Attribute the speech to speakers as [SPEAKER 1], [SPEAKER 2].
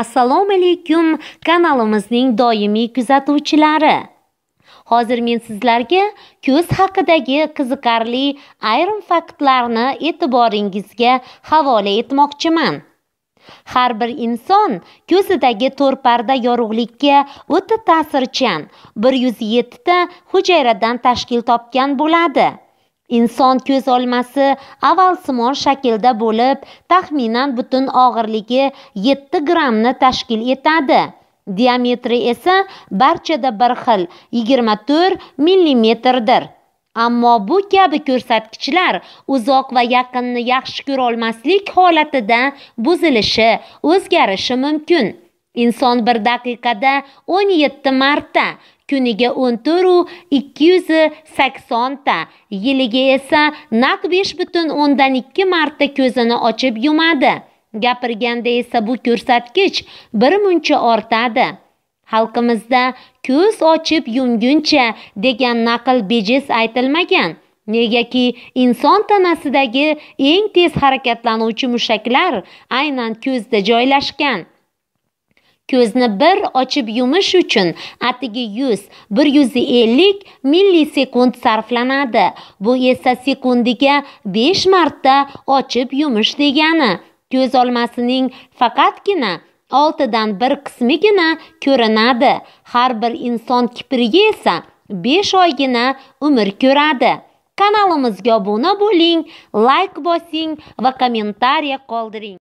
[SPEAKER 1] assalomu alaykum kanalimizning doimiy kuzatuvchilari hozir men sizlarga ko'z haqidagi qiziqarli ayrim faktlarni e'tiboringizga havola etmoqchiman har bir inson ko'zidagi to'rparda yorug'likka o'ta ta'sirchan bir yuz yettita hujayradan tashkil topgan bo'ladi inson ko'z olmasi avvalsimon shaklda bo'lib taxminan butun og'irligi 7 grammni tashkil etadi diametri esa barchada bir xil 24 millimetrdir ammo bu kabi ko'rsatkichlar uzoq va yaqinni yaxshi ko'rolmaslik holatida buzilishi o'zgarishi mumkin Inson bir daqiqada 17 marta, kuniga 14 turu 280 ta, yiliga esa naq 5.2 marta ko'zini ochib yumadi. Gapirganda esa bu ko'rsatkich bir muncha ortadi. Xalqimizda ko'z ochib yumguncha degan naql bejiz aytilmagan. Negaki inson tanasidagi eng tez harakatlanuvchi mushaklar aynan ko'zda joylashgan. ko'zni bir ochib yumish uchun atigi 100 150 millisekund sarflanadi bu esa sekundiga 5 marta ochib yumish degani ko'z olmasining faqatgina 6 dan 1 qismigina ko'rinadi har bir inson kiprigi esa 5 oygina umr ko'radi kanalimizga obuna bo'ling like bosing va kommentariya qoldiring